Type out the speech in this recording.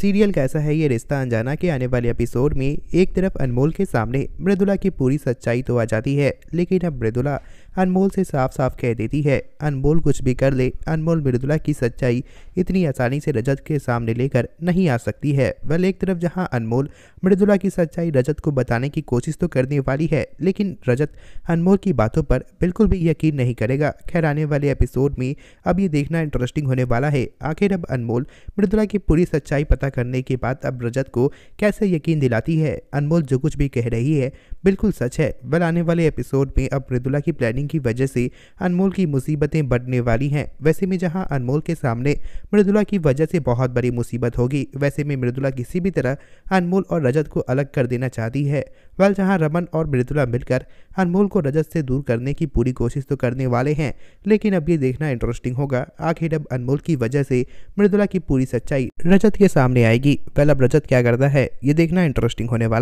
serial कैसा है ये रिश्ता अनजाना के आने वाले एपिसोड में एक तरफ अनमोल के सामने मृदुला की पूरी सच्चाई तो आ जाती है लेकिन अब मृदुला अनमोल से साफ साफ कह देती है अनमोल कुछ भी कर ले अनमोल मृदुला की सच्चाई इतनी आसानी से रजत के सामने लेकर नहीं आ सकती है वह एक तरफ जहां अनमोल मृदुला की सच्चाई रजत को बताने की कोशिश तो करने वाली है लेकिन रजत अनमोल की बातों पर बिल्कुल भी यकीन नहीं करेगा खैर आने वाले एपिसोड में अब ये देखना इंटरेस्टिंग होने वाला है आखिर अब अनमोल मृदुला की पूरी सच्चाई पता करने के बाद अब रजत को कैसे यकीन दिलाती है अनमोल जो कुछ भी कह रही है बिल्कुल सच है वह आने वाले एपिसोड में अब मृदुला की प्लानिंग की वजह से अनमोल की मुसीबतें बढ़ने वाली हैं वैसे में जहां अनमोल के सामने मृदुला की वजह से बहुत बड़ी मुसीबत होगी वैसे में मृदुला किसी भी तरह अनमोल और रजत को अलग कर देना चाहती है वह जहां रमन और मृदुला मिलकर अनमोल को रजत से दूर करने की पूरी कोशिश तो करने वाले हैं लेकिन अब ये देखना इंटरेस्टिंग होगा आखिर अब अनमोल की वजह से मृदुला की पूरी सच्चाई रजत के सामने आएगी वह अब रजत क्या करता है ये देखना इंटरेस्टिंग होने वाला